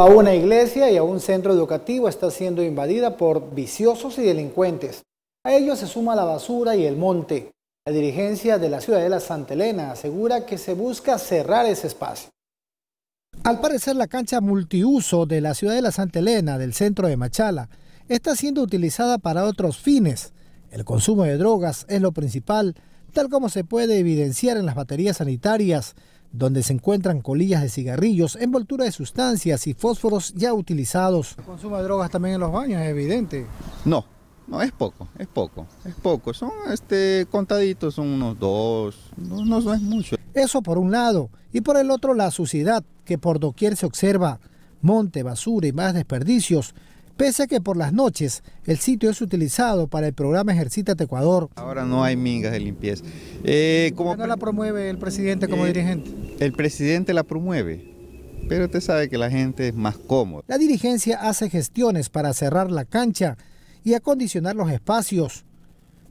a una iglesia y a un centro educativo está siendo invadida por viciosos y delincuentes. A ellos se suma la basura y el monte. La dirigencia de la Ciudadela Santa Elena asegura que se busca cerrar ese espacio. Al parecer, la cancha multiuso de la Ciudadela Santa Elena del centro de Machala está siendo utilizada para otros fines. El consumo de drogas es lo principal, tal como se puede evidenciar en las baterías sanitarias donde se encuentran colillas de cigarrillos, envoltura de sustancias y fósforos ya utilizados. ¿El consumo de drogas también en los baños es evidente? No, no, es poco, es poco, es poco. Son este, contaditos, son unos dos, no, no es mucho. Eso por un lado, y por el otro la suciedad que por doquier se observa, monte, basura y más desperdicios, Pese a que por las noches el sitio es utilizado para el programa Ejercítate Ecuador. Ahora no hay mingas de limpieza. Eh, ¿Cómo no la promueve el presidente como eh, dirigente? El presidente la promueve, pero usted sabe que la gente es más cómoda. La dirigencia hace gestiones para cerrar la cancha y acondicionar los espacios,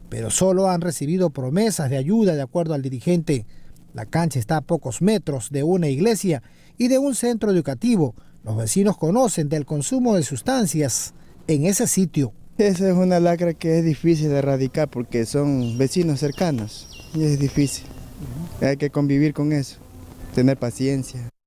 pero solo han recibido promesas de ayuda de acuerdo al dirigente. La cancha está a pocos metros de una iglesia y de un centro educativo, los vecinos conocen del consumo de sustancias en ese sitio. Esa es una lacra que es difícil de erradicar porque son vecinos cercanos y es difícil. Hay que convivir con eso, tener paciencia.